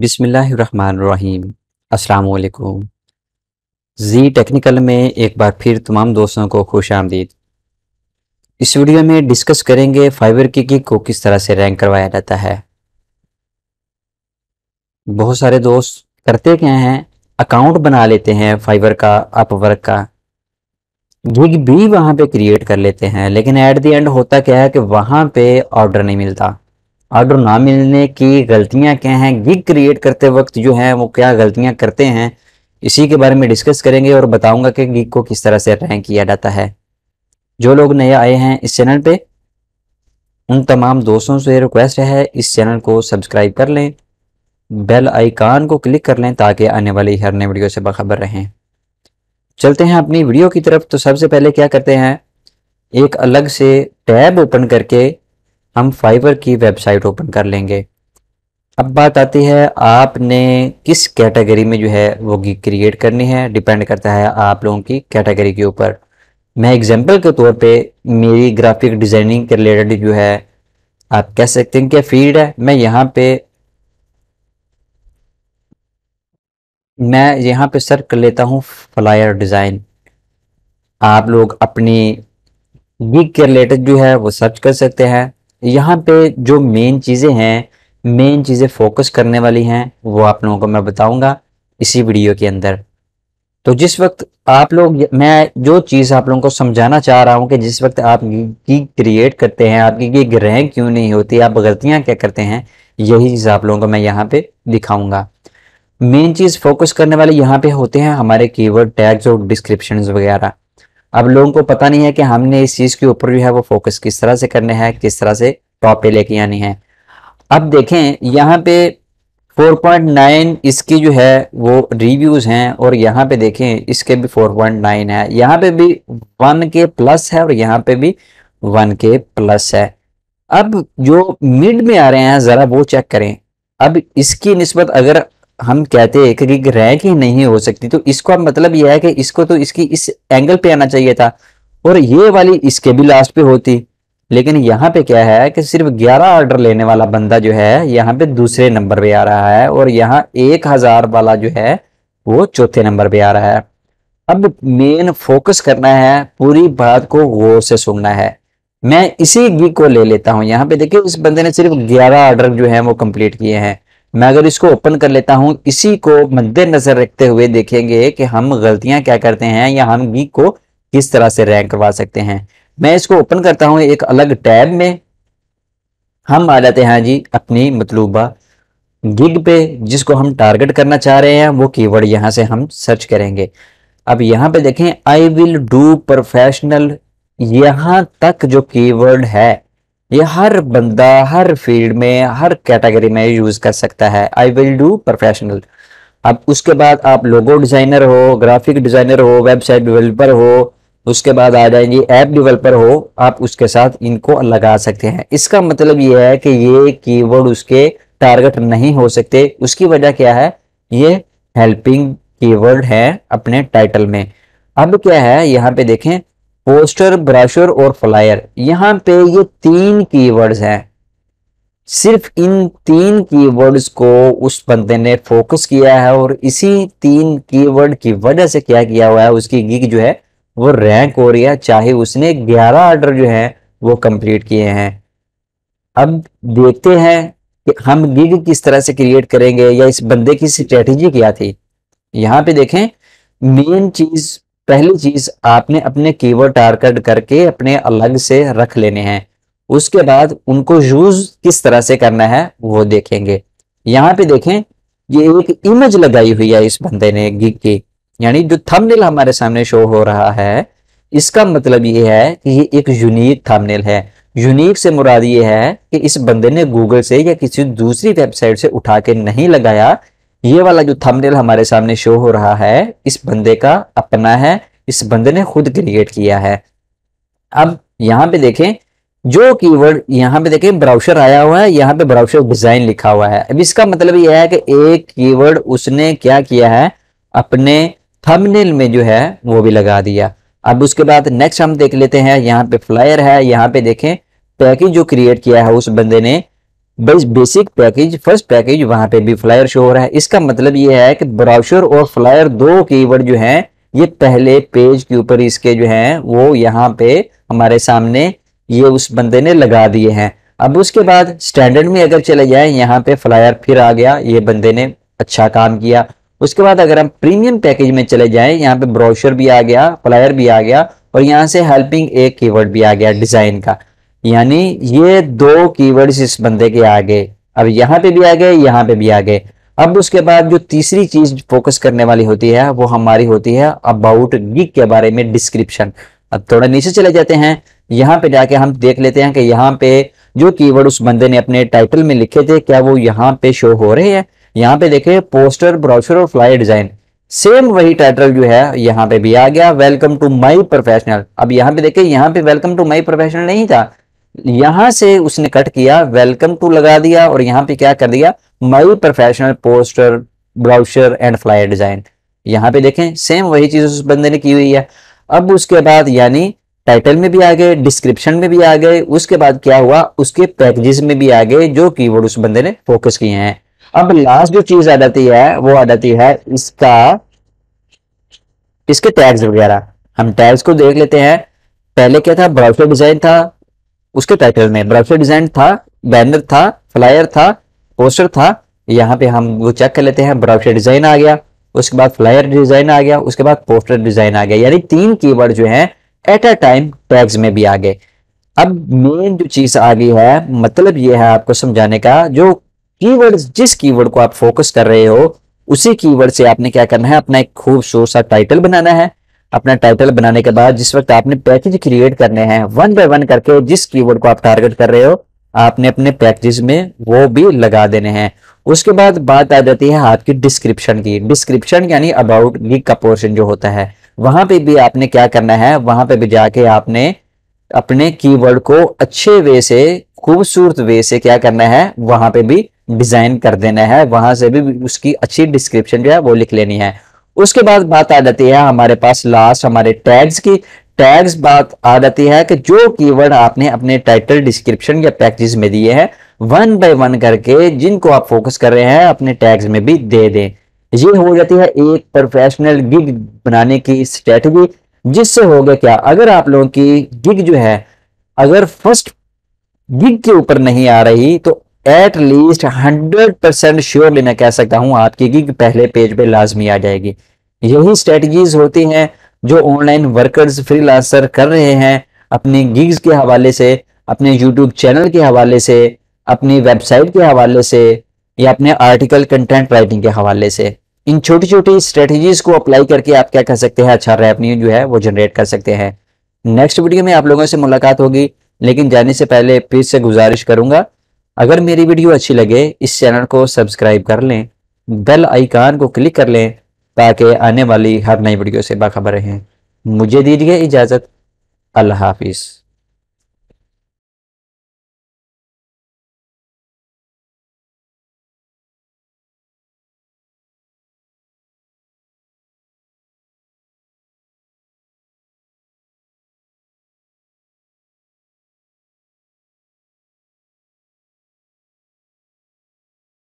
बिसमीम् अल्लाम जी टेक्निकल में एक बार फिर तमाम दोस्तों को खुश आमदीद इस वीडियो में डिस्कस करेंगे फाइबर की किक को किस तरह से रैंक करवाया जाता है बहुत सारे दोस्त करते क्या हैं अकाउंट बना लेते हैं फाइबर का अपवर्क का गिग भी वहां पे क्रिएट कर लेते हैं लेकिन एट द एंड होता क्या है कि वहां पे ऑर्डर नहीं मिलता ऑर्डर ना मिलने की गलतियां क्या हैं गिग क्रिएट करते वक्त जो है वो क्या गलतियां करते हैं इसी के बारे में डिस्कस करेंगे और बताऊंगा कि गिग को किस तरह से रैंक किया जाता है जो लोग नए आए हैं इस चैनल पे उन तमाम दोस्तों से रिक्वेस्ट है इस चैनल को सब्सक्राइब कर लें बेल आइकान को क्लिक कर लें ताकि आने वाली हर नए वीडियो से बाखबर रहें चलते हैं अपनी वीडियो की तरफ तो सबसे पहले क्या करते हैं एक अलग से टैब ओपन करके हम फाइवर की वेबसाइट ओपन कर लेंगे अब बात आती है आपने किस कैटेगरी में जो है वो गिग क्रिएट करनी है डिपेंड करता है आप लोगों की कैटेगरी के ऊपर मैं एग्जांपल के तौर पे मेरी ग्राफिक डिज़ाइनिंग के रिलेटेड जो है आप कह सकते हैं क्या फील्ड है मैं यहाँ पे मैं यहाँ पे सर्च कर लेता हूँ फ्लायर डिज़ाइन आप लोग अपनी गिग के रिलेटेड जो है वो सर्च कर सकते हैं यहाँ पे जो मेन चीज़ें हैं मेन चीज़ें फोकस करने वाली हैं वो आप लोगों को मैं बताऊंगा इसी वीडियो के अंदर तो जिस वक्त आप लोग मैं जो चीज़ आप लोगों को समझाना चाह रहा हूँ कि जिस वक्त आप की क्रिएट करते हैं आपकी की ग्रह क्यों नहीं होती आप गलतियाँ क्या करते हैं यही चीज़ आप लोगों को मैं यहाँ पे दिखाऊंगा मेन चीज़ फोकस करने वाले यहाँ पे होते हैं हमारे कीवर्ड टैग्स और डिस्क्रिप्शन वगैरह अब लोगों को पता नहीं है कि हमने इस चीज़ के ऊपर जो है वो फोकस किस तरह से करने है किस तरह से टॉप पे लेके आनी है अब देखें यहाँ पे 4.9 इसकी जो है वो रिव्यूज़ हैं और यहाँ पे देखें इसके भी 4.9 है यहाँ पे भी 1 के प्लस है और यहाँ पे भी 1 के प्लस है अब जो मिड में आ रहे हैं ज़रा वो चेक करें अब इसकी नस्बत अगर हम कहते हैं कि ग्रह की नहीं हो सकती तो इसका मतलब यह है कि इसको तो इसकी इस एंगल पे आना चाहिए था और ये वाली इसके भी लास्ट पे होती लेकिन यहाँ पे क्या है कि सिर्फ 11 ऑर्डर लेने वाला बंदा जो है यहाँ पे दूसरे नंबर पे आ रहा है और यहाँ एक हजार वाला जो है वो चौथे नंबर पे आ रहा है अब मेन फोकस करना है पूरी बात को गौर से सुनना है मैं इसी गिग को ले लेता हूँ यहाँ पे देखिए इस बंदे ने सिर्फ ग्यारह ऑर्डर जो है वो कंप्लीट किए हैं मैं अगर इसको ओपन कर लेता हूं इसी को मद्देनजर रखते हुए देखेंगे कि हम गलतियां क्या करते हैं या हम वीक को किस तरह से रैंक करवा सकते हैं मैं इसको ओपन करता हूं एक अलग टैब में हम आ जाते हैं जी अपनी मतलूबा गिग पे जिसको हम टारगेट करना चाह रहे हैं वो कीवर्ड यहां से हम सर्च करेंगे अब यहाँ पे देखें आई विल डू प्रोफेशनल यहां तक जो कीवर्ड है ये हर बंदा हर फील्ड में हर कैटेगरी में यूज कर सकता है आई विल डू प्रोफेशनल अब उसके बाद आप लोगो डिजाइनर हो ग्राफिक डिजाइनर हो वेबसाइट डेवलपर हो उसके बाद आ जाएंगे ऐप डेवलपर हो आप उसके साथ इनको लगा सकते हैं इसका मतलब ये है कि ये कीवर्ड उसके टारगेट नहीं हो सकते उसकी वजह क्या है ये हेल्पिंग कीवर्ड है अपने टाइटल में अब क्या है यहाँ पे देखें पोस्टर ब्रशर और फ्लायर यहाँ पे ये तीन कीवर्ड्स हैं सिर्फ इन तीन कीवर्ड्स को उस बंदे ने फोकस किया है और इसी तीन कीवर्ड की वजह से क्या किया हुआ है उसकी गिग जो है वो रैंक हो रही है चाहे उसने 11 ऑर्डर जो है वो कंप्लीट किए हैं अब देखते हैं कि हम गिग किस तरह से क्रिएट करेंगे या इस बंदे की स्ट्रेटेजी क्या थी यहां पे देखें मेन चीज पहली चीज आपने अपने कीवर्ड टारगेट करके अपने अलग से रख लेने हैं उसके बाद उनको यूज किस तरह से करना है वो देखेंगे यहाँ पे देखें ये एक इमेज लगाई हुई है इस बंदे ने गिग की यानी जो थंबनेल हमारे सामने शो हो रहा है इसका मतलब ये है कि ये एक यूनिक थंबनेल है यूनिक से मुराद ये है कि इस बंदे ने गूगल से या किसी दूसरी वेबसाइट से उठा के नहीं लगाया ये वाला जो थंबनेल हमारे सामने शो हो रहा है इस बंदे का अपना है इस बंदे ने खुद क्रिएट किया है अब यहां पे देखें जो कीवर्ड यहाँ पे देखें ब्राउशर आया हुआ है यहां पे ब्राउशर डिजाइन लिखा हुआ है अब इसका मतलब यह है कि एक कीवर्ड उसने क्या किया है अपने थंबनेल में जो है वो भी लगा दिया अब उसके बाद नेक्स्ट हम देख लेते हैं यहाँ पे फ्लायर है यहाँ पे देखें पैकेज जो क्रिएट किया है उस बंदे ने बस बेसिक पैकेज फर्स्ट पैकेज वहां पे भी फ्लायर शो हो रहा है इसका मतलब ये है कि ब्राउशर और फ्लायर दो कीवर्ड जो हैं ये पहले पेज के ऊपर इसके जो हैं वो यहाँ पे हमारे सामने ये उस बंदे ने लगा दिए हैं अब उसके बाद स्टैंडर्ड में अगर चले जाए यहाँ पे फ्लायर फिर आ गया ये बंदे ने अच्छा काम किया उसके बाद अगर हम प्रीमियम पैकेज में चले जाए यहाँ पे ब्रोशर भी आ गया फ्लायर भी आ गया और यहाँ से हेल्पिंग एक कीवर्ड भी आ गया डिजाइन का यानी ये दो कीवर्ड्स इस बंदे के आ गए अब यहाँ पे भी आ गए यहाँ पे भी आ गए अब उसके बाद जो तीसरी चीज फोकस करने वाली होती है वो हमारी होती है अबाउट गिग के बारे में डिस्क्रिप्शन अब थोड़ा नीचे चले जाते हैं यहाँ पे जाके हम देख लेते हैं कि यहाँ पे जो कीवर्ड उस बंदे ने अपने टाइटल में लिखे थे क्या वो यहाँ पे शो हो रहे हैं यहाँ पे देखे पोस्टर ब्रोशर और फ्लाई डिजाइन सेम वही टाइटल जो है यहाँ पे भी आ गया वेलकम टू माई प्रोफेशनल अब यहाँ पे देखे यहाँ पे वेलकम टू माई प्रोफेशनल नहीं था यहां से उसने कट किया वेलकम टू लगा दिया और यहां पे क्या कर दिया my professional poster brochure and flyer design यहां पे देखें सेम वही चीज उस बंदे ने की हुई है अब उसके बाद यानी टाइटल में भी आ गए डिस्क्रिप्शन में भी आ गए उसके बाद क्या हुआ उसके पैकेजेस में भी आ गए जो की उस बंदे ने फोकस किए हैं अब लास्ट जो चीज आ जाती है वो आ जाती है इसका इसके टैग्स वगैरह हम टैग्स को देख लेते हैं पहले क्या था ब्राउजर डिजाइन था उसके टाइटल में ब्राउचर डिजाइन था बैनर था फ्लायर था पोस्टर था यहाँ पे हम वो चेक कर लेते हैं ब्राउचर डिजाइन आ गया उसके बाद फ्लायर डिजाइन आ गया उसके बाद पोस्टर डिजाइन आ गया यानी तीन कीवर्ड जो है एट अ टाइम टैग्स में भी आ गए अब मेन जो चीज आ गई है मतलब ये है आपको समझाने का जो कीवर्ड जिस कीवर्ड को आप फोकस कर रहे हो उसी कीवर्ड से आपने क्या करना है अपना एक खूबसूरत सा टाइटल बनाना है अपना टाइटल बनाने के बाद जिस वक्त आपने पैकेज क्रिएट करने हैं वन बाय वन करके जिस कीवर्ड को आप टारगेट कर रहे हो आपने अपने पैकेज में वो भी लगा देने हैं उसके बाद बात आ जाती है आपकी डिस्क्रिप्शन की डिस्क्रिप्शन यानी अबाउट लीक का पोर्शन जो होता है वहां पे भी आपने क्या करना है वहां पे भी जाके आपने अपने कीवर्ड को अच्छे वे से खूबसूरत वे से क्या करना है वहां पे भी डिजाइन कर देना है वहां से भी उसकी अच्छी डिस्क्रिप्शन जो है वो लिख लेनी है उसके बाद बात आ जाती है हमारे पास लास्ट हमारे टैग्स की टैग्स बात आ जाती है कि जो कीवर्ड आपने अपने टाइटल डिस्क्रिप्शन या पैकेजेस में दिए हैं वन बाय वन करके जिनको आप फोकस कर रहे हैं अपने टैग्स में भी दे दें ये हो जाती है एक प्रोफेशनल गिग बनाने की स्ट्रेटजी जिससे हो गया क्या अगर आप लोगों की गिग जो है अगर फर्स्ट गिग के ऊपर नहीं आ रही तो at least hundred percent surely मैं कह सकता हूं आपकी गिग पहले पेज पे लाजमी आ जाएगी यही स्ट्रेटजीज होती हैं जो ऑनलाइन वर्कर्स फ्रीलांसर कर रहे हैं अपनी गिग्स के हवाले से अपने यूट्यूब चैनल के हवाले से अपनी वेबसाइट के हवाले से या अपने आर्टिकल कंटेंट राइटिंग के हवाले से इन छोटी छोटी स्ट्रेटजीज को अप्लाई करके आप क्या कर सकते हैं अच्छा रेवन्यू जो है वो जनरेट कर सकते हैं नेक्स्ट वीडियो में आप लोगों से मुलाकात होगी लेकिन जाने से पहले फिर से गुजारिश करूंगा अगर मेरी वीडियो अच्छी लगे इस चैनल को सब्सक्राइब कर लें बेल आइकान को क्लिक कर लें ताकि आने वाली हर नई वीडियो से बाखबर रहें मुझे दीजिए इजाज़त अल्लाह हाफिज़